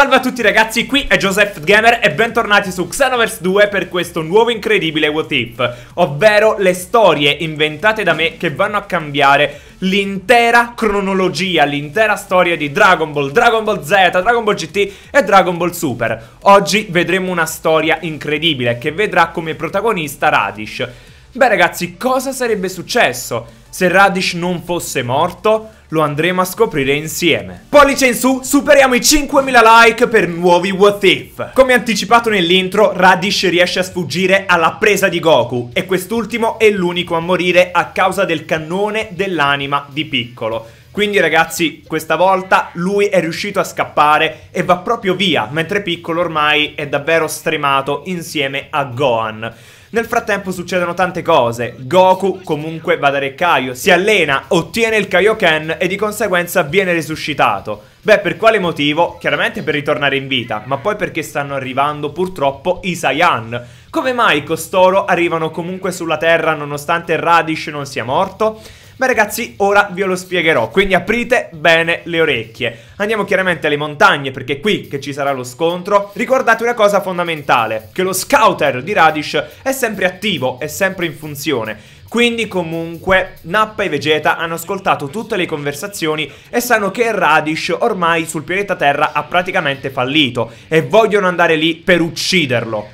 Salve a tutti ragazzi, qui è Joseph Gamer e bentornati su Xenoverse 2 per questo nuovo incredibile What If, ovvero le storie inventate da me che vanno a cambiare l'intera cronologia, l'intera storia di Dragon Ball, Dragon Ball Z, Dragon Ball GT e Dragon Ball Super. Oggi vedremo una storia incredibile che vedrà come protagonista Radish. Beh ragazzi, cosa sarebbe successo? Se Radish non fosse morto, lo andremo a scoprire insieme. Pollice in su, superiamo i 5.000 like per nuovi What If. Come anticipato nell'intro, Radish riesce a sfuggire alla presa di Goku e quest'ultimo è l'unico a morire a causa del cannone dell'anima di Piccolo quindi ragazzi, questa volta lui è riuscito a scappare e va proprio via, mentre Piccolo ormai è davvero stremato insieme a Gohan. Nel frattempo succedono tante cose. Goku comunque va da Rekkaio, si allena, ottiene il Kaioken e di conseguenza viene resuscitato. Beh, per quale motivo? Chiaramente per ritornare in vita, ma poi perché stanno arrivando purtroppo i Saiyan. Come mai costoro arrivano comunque sulla Terra nonostante Radish non sia morto? Beh ragazzi, ora ve lo spiegherò, quindi aprite bene le orecchie. Andiamo chiaramente alle montagne perché è qui che ci sarà lo scontro. Ricordate una cosa fondamentale, che lo scouter di Radish è sempre attivo, è sempre in funzione. Quindi comunque Nappa e Vegeta hanno ascoltato tutte le conversazioni e sanno che Radish ormai sul pianeta Terra ha praticamente fallito e vogliono andare lì per ucciderlo.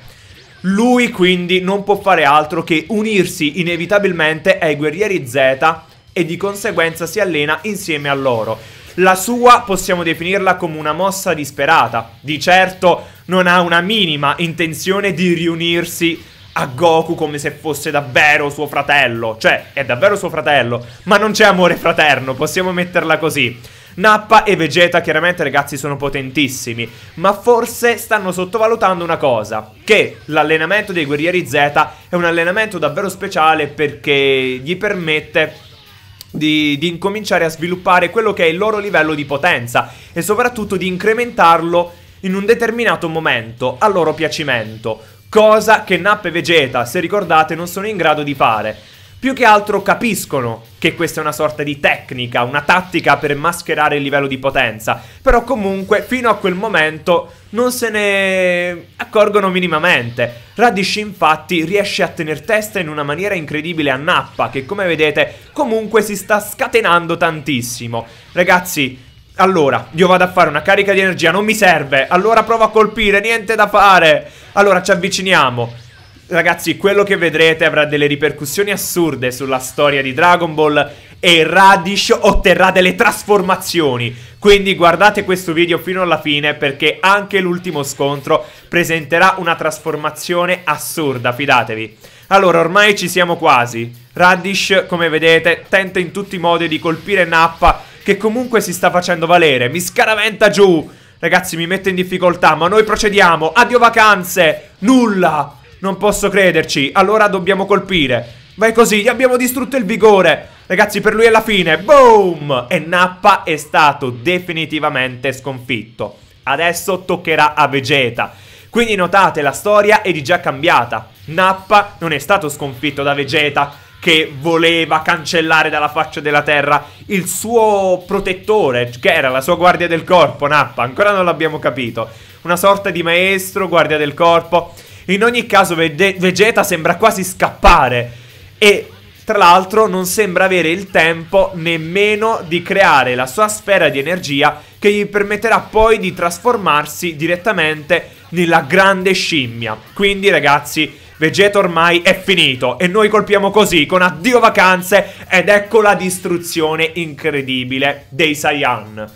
Lui quindi non può fare altro che unirsi inevitabilmente ai guerrieri Zeta e di conseguenza si allena insieme a loro. La sua possiamo definirla come una mossa disperata. Di certo non ha una minima intenzione di riunirsi a Goku come se fosse davvero suo fratello. Cioè, è davvero suo fratello, ma non c'è amore fraterno, possiamo metterla così. Nappa e Vegeta chiaramente ragazzi sono potentissimi, ma forse stanno sottovalutando una cosa, che l'allenamento dei guerrieri Z è un allenamento davvero speciale perché gli permette di, di incominciare a sviluppare quello che è il loro livello di potenza e soprattutto di incrementarlo in un determinato momento a loro piacimento, cosa che Nappa e Vegeta, se ricordate, non sono in grado di fare più che altro capiscono che questa è una sorta di tecnica, una tattica per mascherare il livello di potenza, però comunque fino a quel momento non se ne accorgono minimamente. Radish infatti riesce a tener testa in una maniera incredibile a Nappa, che come vedete comunque si sta scatenando tantissimo. Ragazzi, allora, io vado a fare una carica di energia, non mi serve, allora provo a colpire, niente da fare. Allora ci avviciniamo. Ragazzi, quello che vedrete avrà delle ripercussioni assurde sulla storia di Dragon Ball e Radish otterrà delle trasformazioni. Quindi guardate questo video fino alla fine perché anche l'ultimo scontro presenterà una trasformazione assurda, fidatevi. Allora, ormai ci siamo quasi. Radish, come vedete, tenta in tutti i modi di colpire Nappa che comunque si sta facendo valere. Mi scaraventa giù. Ragazzi, mi mette in difficoltà, ma noi procediamo. Addio vacanze. Nulla. Non posso crederci. Allora dobbiamo colpire. Vai così, gli abbiamo distrutto il vigore. Ragazzi, per lui è la fine. Boom! E Nappa è stato definitivamente sconfitto. Adesso toccherà a Vegeta. Quindi notate, la storia è di già cambiata. Nappa non è stato sconfitto da Vegeta, che voleva cancellare dalla faccia della terra il suo protettore, che era la sua guardia del corpo, Nappa, ancora non l'abbiamo capito. Una sorta di maestro, guardia del corpo, in ogni caso, Vegeta sembra quasi scappare. E tra l'altro non sembra avere il tempo nemmeno di creare la sua sfera di energia che gli permetterà poi di trasformarsi direttamente nella grande scimmia. Quindi ragazzi, Vegeta ormai è finito e noi colpiamo così con addio vacanze ed ecco la distruzione incredibile dei Saiyan.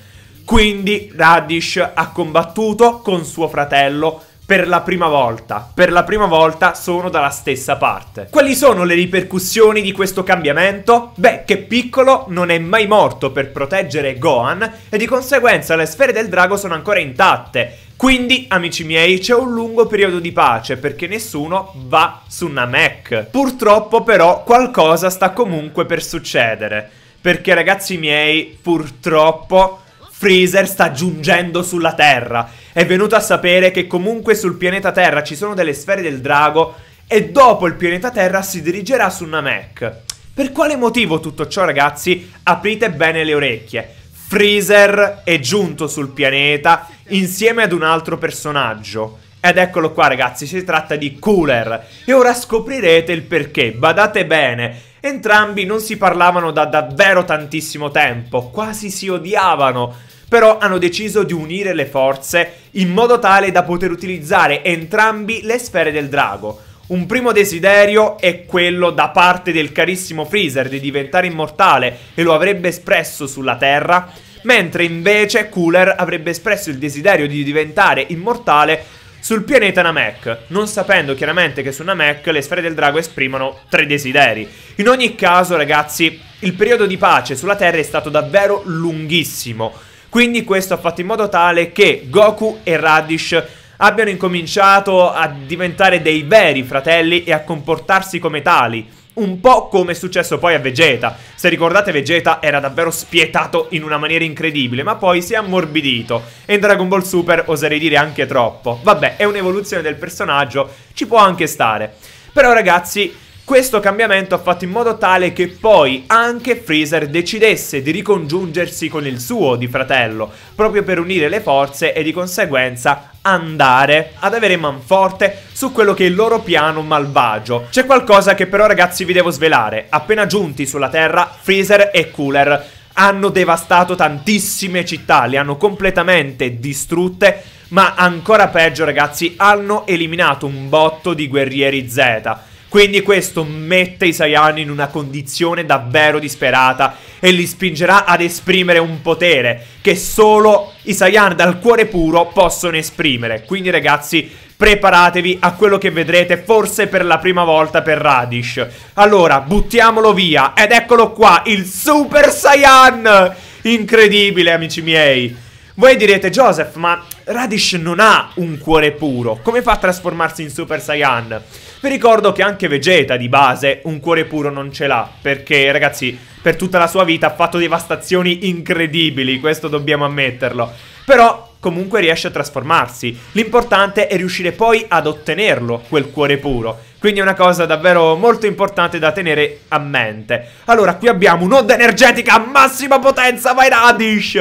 Quindi Radish ha combattuto con suo fratello per la prima volta. Per la prima volta sono dalla stessa parte. Quali sono le ripercussioni di questo cambiamento? Beh, che Piccolo non è mai morto per proteggere Gohan e di conseguenza le sfere del drago sono ancora intatte. Quindi, amici miei, c'è un lungo periodo di pace perché nessuno va su Namek. Purtroppo però qualcosa sta comunque per succedere. Perché ragazzi miei, purtroppo Freezer sta giungendo sulla Terra. È venuto a sapere che comunque sul pianeta Terra ci sono delle sfere del drago e dopo il pianeta Terra si dirigerà su Namek. Per quale motivo tutto ciò, ragazzi? Aprite bene le orecchie. Freezer è giunto sul pianeta insieme ad un altro personaggio. Ed eccolo qua ragazzi, si tratta di Cooler. E ora scoprirete il perché. Badate bene, Entrambi non si parlavano da davvero tantissimo tempo, quasi si odiavano, però hanno deciso di unire le forze in modo tale da poter utilizzare entrambi le sfere del drago. Un primo desiderio è quello da parte del carissimo Freezer di diventare immortale e lo avrebbe espresso sulla Terra, mentre invece Cooler avrebbe espresso il desiderio di diventare immortale sul pianeta Namek, non sapendo chiaramente che su Namek le sfere del drago esprimono tre desideri. In ogni caso, ragazzi, il periodo di pace sulla Terra è stato davvero lunghissimo. Quindi questo ha fatto in modo tale che Goku e Radish abbiano incominciato a diventare dei veri fratelli e a comportarsi come tali un po' come è successo poi a Vegeta. Se ricordate Vegeta era davvero spietato in una maniera incredibile, ma poi si è ammorbidito. E in Dragon Ball Super oserei dire anche troppo. Vabbè, è un'evoluzione del personaggio, ci può anche stare. Però ragazzi, questo cambiamento ha fatto in modo tale che poi anche Freezer decidesse di ricongiungersi con il suo di fratello, proprio per unire le forze e di conseguenza andare ad avere manforte su quello che è il loro piano malvagio. C'è qualcosa che però ragazzi vi devo svelare. Appena giunti sulla Terra, Freezer e Cooler hanno devastato tantissime città, le hanno completamente distrutte, ma ancora peggio ragazzi, hanno eliminato un botto di guerrieri Z. Quindi questo mette i Saiyan in una condizione davvero disperata e li spingerà ad esprimere un potere che solo i Saiyan dal cuore puro possono esprimere. Quindi ragazzi, preparatevi a quello che vedrete forse per la prima volta per Radish. Allora, buttiamolo via ed eccolo qua, il Super Saiyan! Incredibile, amici miei! Voi direte, Joseph, ma Radish non ha un cuore puro, come fa a trasformarsi in Super Saiyan? Vi ricordo che anche Vegeta di base un cuore puro non ce l'ha, perché ragazzi, per tutta la sua vita ha fatto devastazioni incredibili, questo dobbiamo ammetterlo. Però comunque riesce a trasformarsi. L'importante è riuscire poi ad ottenerlo, quel cuore puro. Quindi è una cosa davvero molto importante da tenere a mente. Allora, qui abbiamo un'onda energetica a massima potenza, vai Radish!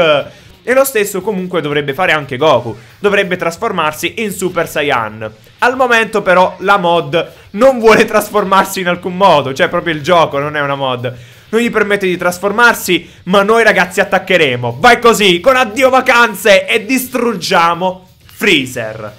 E lo stesso comunque dovrebbe fare anche Goku, dovrebbe trasformarsi in Super Saiyan. Al momento però la mod non vuole trasformarsi in alcun modo, cioè proprio il gioco non è una mod. Non gli permette di trasformarsi, ma noi ragazzi attaccheremo. Vai così, con addio vacanze e distruggiamo Freezer.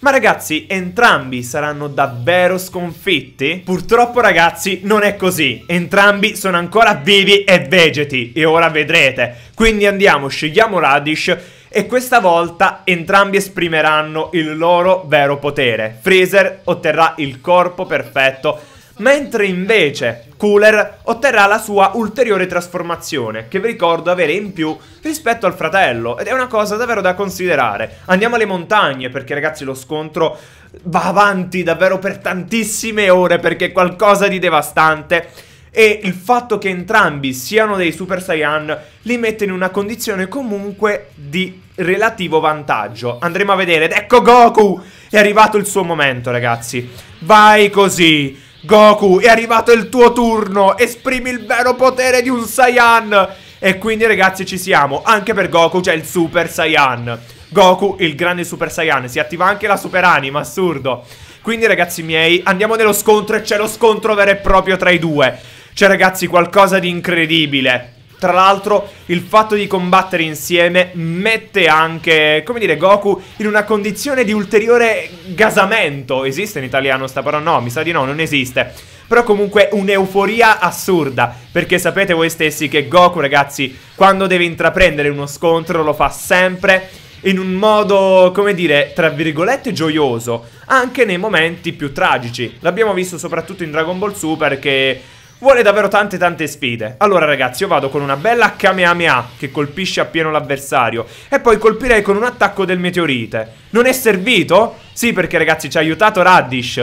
Ma ragazzi, entrambi saranno davvero sconfitti? Purtroppo ragazzi, non è così. Entrambi sono ancora vivi e vegeti, e ora vedrete. Quindi andiamo, scegliamo Radish e questa volta entrambi esprimeranno il loro vero potere. Freezer otterrà il corpo perfetto mentre invece Cooler otterrà la sua ulteriore trasformazione, che vi ricordo avere in più rispetto al fratello, ed è una cosa davvero da considerare. Andiamo alle montagne, perché ragazzi lo scontro va avanti davvero per tantissime ore, perché è qualcosa di devastante e il fatto che entrambi siano dei Super Saiyan li mette in una condizione comunque di relativo vantaggio. Andremo a vedere. Ed ecco Goku! È arrivato il suo momento, ragazzi. Vai così! Goku, è arrivato il tuo turno, esprimi il vero potere di un Saiyan. E quindi ragazzi ci siamo, anche per Goku c'è il Super Saiyan. Goku, il grande Super Saiyan, si attiva anche la Super Anima, assurdo. Quindi ragazzi miei, andiamo nello scontro e c'è lo scontro vero e proprio tra i due. C'è cioè, ragazzi qualcosa di incredibile. Tra l'altro, il fatto di combattere insieme mette anche, come dire, Goku in una condizione di ulteriore gasamento. Esiste in italiano sta parola? No, mi sa di no, non esiste. Però comunque un'euforia assurda, perché sapete voi stessi che Goku, ragazzi, quando deve intraprendere uno scontro lo fa sempre in un modo, come dire, tra virgolette gioioso, anche nei momenti più tragici. L'abbiamo visto soprattutto in Dragon Ball Super che Vuole davvero tante tante sfide. Allora ragazzi, io vado con una bella Kamehameha che colpisce appieno l'avversario e poi colpirei con un attacco del meteorite. Non è servito? Sì, perché ragazzi ci ha aiutato Radish.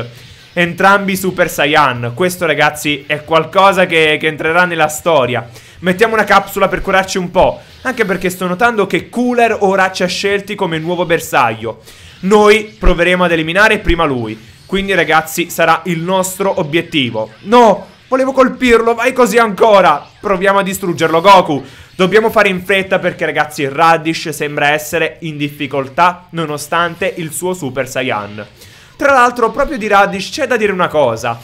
Entrambi Super Saiyan. Questo ragazzi è qualcosa che, che entrerà nella storia. Mettiamo una capsula per curarci un po', anche perché sto notando che Cooler ora ci ha scelti come nuovo bersaglio. Noi proveremo ad eliminare prima lui. Quindi ragazzi sarà il nostro obiettivo. No! Volevo colpirlo, vai così ancora. Proviamo a distruggerlo, Goku. Dobbiamo fare in fretta perché ragazzi Radish sembra essere in difficoltà nonostante il suo Super Saiyan. Tra l'altro proprio di Radish c'è da dire una cosa.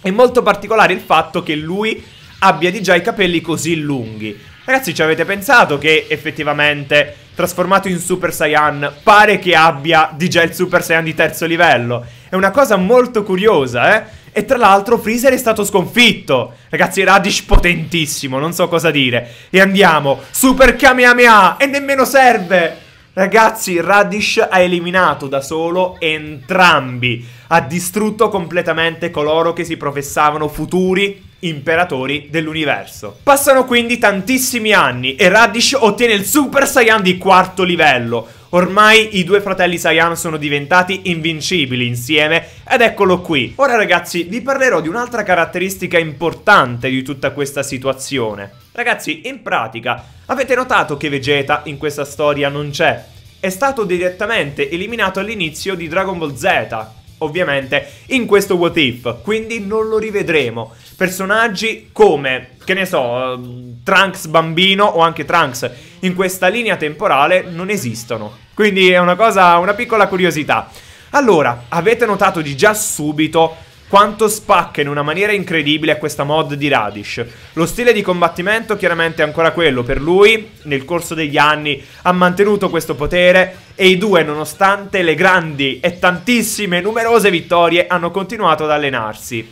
È molto particolare il fatto che lui abbia di già i capelli così lunghi. Ragazzi ci avete pensato che effettivamente trasformato in Super Saiyan pare che abbia di già il Super Saiyan di terzo livello? È una cosa molto curiosa, eh? E tra l'altro Freezer è stato sconfitto. Ragazzi, Radish potentissimo, non so cosa dire. E andiamo, Super Kamehameha, e nemmeno serve! Ragazzi, Radish ha eliminato da solo entrambi. Ha distrutto completamente coloro che si professavano futuri imperatori dell'universo. Passano quindi tantissimi anni e Radish ottiene il Super Saiyan di quarto livello, Ormai i due fratelli Saiyan sono diventati invincibili insieme ed eccolo qui. Ora ragazzi vi parlerò di un'altra caratteristica importante di tutta questa situazione. Ragazzi, in pratica, avete notato che Vegeta in questa storia non c'è? È stato direttamente eliminato all'inizio di Dragon Ball Z, ovviamente in questo What If, quindi non lo rivedremo. Personaggi come, che ne so, Trunks bambino o anche Trunks in questa linea temporale non esistono. Quindi è una cosa, una piccola curiosità. Allora, avete notato di già subito quanto spacca in una maniera incredibile questa mod di Radish. Lo stile di combattimento chiaramente è ancora quello per lui, nel corso degli anni ha mantenuto questo potere e i due nonostante le grandi e tantissime numerose vittorie hanno continuato ad allenarsi.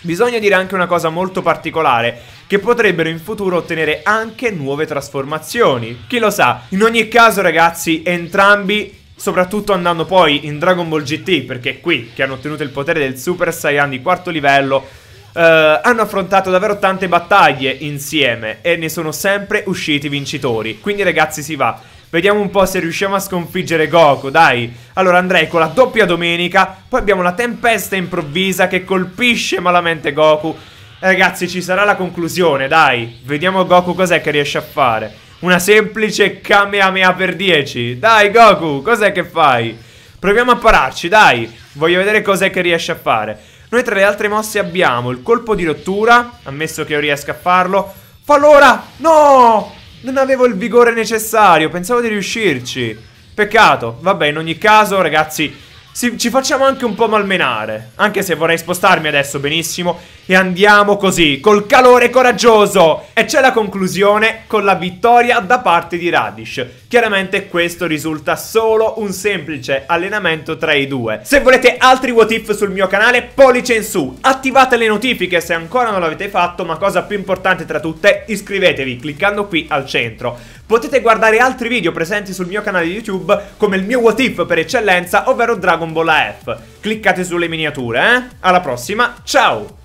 Bisogna dire anche una cosa molto particolare, che potrebbero in futuro ottenere anche nuove trasformazioni. Chi lo sa? In ogni caso ragazzi, entrambi soprattutto andando poi in Dragon Ball GT, perché è qui che hanno ottenuto il potere del Super Saiyan di quarto livello, eh, hanno affrontato davvero tante battaglie insieme e ne sono sempre usciti vincitori. Quindi ragazzi si va. Vediamo un po' se riusciamo a sconfiggere Goku, dai. Allora andrei con la doppia domenica, poi abbiamo la tempesta improvvisa che colpisce malamente Goku. Ragazzi, ci sarà la conclusione, dai. Vediamo Goku cos'è che riesce a fare. Una semplice Kamehameha per 10. Dai, Goku, cos'è che fai? Proviamo a pararci, dai. Voglio vedere cos'è che riesce a fare. Noi tra le altre mosse abbiamo il colpo di rottura, ammesso che io riesca a farlo. Fallora! No! Non avevo il vigore necessario, pensavo di riuscirci. Peccato. Vabbè, in ogni caso, ragazzi, si, ci facciamo anche un po' malmenare. Anche se vorrei spostarmi adesso benissimo. E andiamo così, col calore coraggioso. E c'è la conclusione con la vittoria da parte di Radish. Chiaramente questo risulta solo un semplice allenamento tra i due. Se volete altri what if sul mio canale, pollice in su. Attivate le notifiche se ancora non l'avete fatto, ma cosa più importante tra tutte, iscrivetevi cliccando qui al centro potete guardare altri video presenti sul mio canale YouTube come il mio what if per eccellenza, ovvero Dragon Ball AF. Cliccate sulle miniature, eh? Alla prossima, ciao!